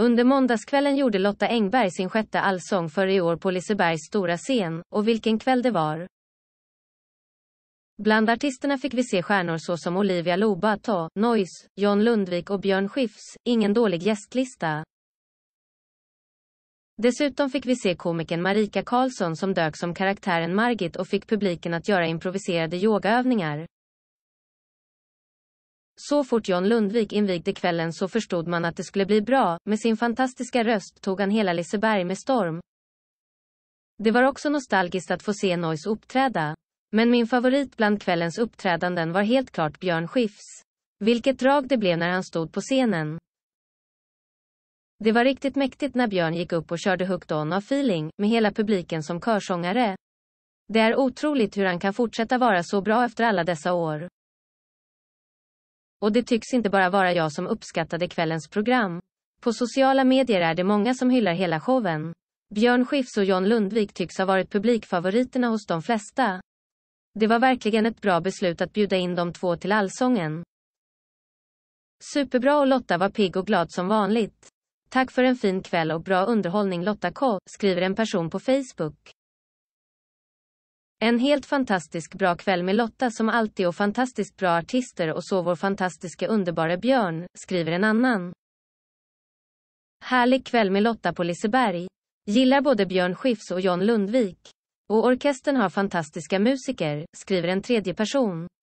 Under måndagskvällen gjorde Lotta Engberg sin sjätte allsång för i år på Lisebergs stora scen, och vilken kväll det var. Bland artisterna fick vi se stjärnor såsom Olivia Lobato, Noise, John Lundvik och Björn Skifs, ingen dålig gästlista. Dessutom fick vi se komikern Marika Karlsson som dök som karaktären Margit och fick publiken att göra improviserade yogaövningar. Så fort John Lundvik invigde kvällen så förstod man att det skulle bli bra, med sin fantastiska röst tog han hela Liseberg med storm. Det var också nostalgiskt att få se Nois uppträda. Men min favorit bland kvällens uppträdanden var helt klart Björn Skifs. Vilket drag det blev när han stod på scenen. Det var riktigt mäktigt när Björn gick upp och körde Hooked On av Feeling, med hela publiken som körsångare. Det är otroligt hur han kan fortsätta vara så bra efter alla dessa år. Och det tycks inte bara vara jag som uppskattade kvällens program. På sociala medier är det många som hyllar hela showen. Björn Skifs och John Lundvik tycks ha varit publikfavoriterna hos de flesta. Det var verkligen ett bra beslut att bjuda in de två till Allsången. Superbra och Lotta var pigg och glad som vanligt. Tack för en fin kväll och bra underhållning Lotta K, skriver en person på Facebook. En helt fantastisk bra kväll med Lotta som alltid och fantastiskt bra artister och så vår fantastiska underbara Björn, skriver en annan. Härlig kväll med Lotta på Liseberg. Gillar både Björn Skifs och John Lundvik. Och orkestern har fantastiska musiker, skriver en tredje person.